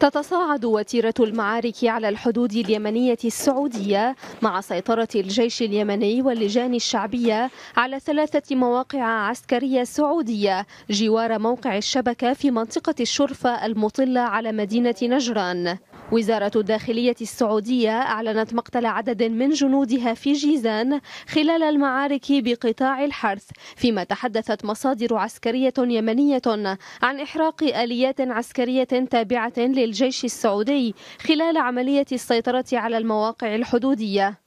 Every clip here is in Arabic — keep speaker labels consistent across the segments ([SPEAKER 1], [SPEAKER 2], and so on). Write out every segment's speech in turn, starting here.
[SPEAKER 1] تتصاعد وتيرة المعارك على الحدود اليمنية السعودية مع سيطرة الجيش اليمني واللجان الشعبية على ثلاثة مواقع عسكرية سعودية جوار موقع الشبكة في منطقة الشرفة المطلة على مدينة نجران وزارة الداخلية السعودية أعلنت مقتل عدد من جنودها في جيزان خلال المعارك بقطاع الحرث فيما تحدثت مصادر عسكرية يمنية عن إحراق آليات عسكرية تابعة للجيش السعودي خلال عملية السيطرة على المواقع الحدودية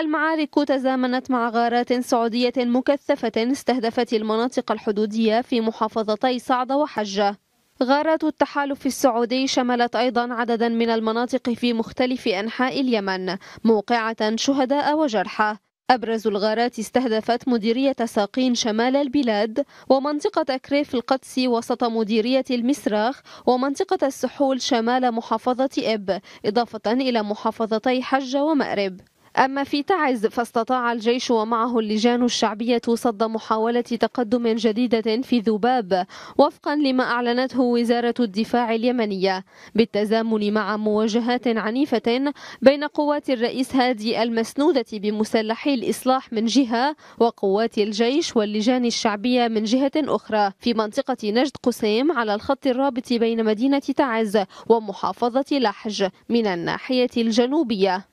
[SPEAKER 1] المعارك تزامنت مع غارات سعودية مكثفة استهدفت المناطق الحدودية في محافظتي صعدة وحجة غارات التحالف السعودي شملت أيضا عددا من المناطق في مختلف أنحاء اليمن موقعة شهداء وجرحى أبرز الغارات استهدفت مديرية ساقين شمال البلاد ومنطقة كريف القدس وسط مديرية المسراخ ومنطقة السحول شمال محافظة إب إضافة إلى محافظتي حجة ومأرب أما في تعز فاستطاع الجيش ومعه اللجان الشعبية صد محاولة تقدم جديدة في ذباب وفقا لما أعلنته وزارة الدفاع اليمنية بالتزامن مع مواجهات عنيفة بين قوات الرئيس هادي المسنودة بمسلحي الإصلاح من جهة وقوات الجيش واللجان الشعبية من جهة أخرى في منطقة نجد قسيم على الخط الرابط بين مدينة تعز ومحافظة لحج من الناحية الجنوبية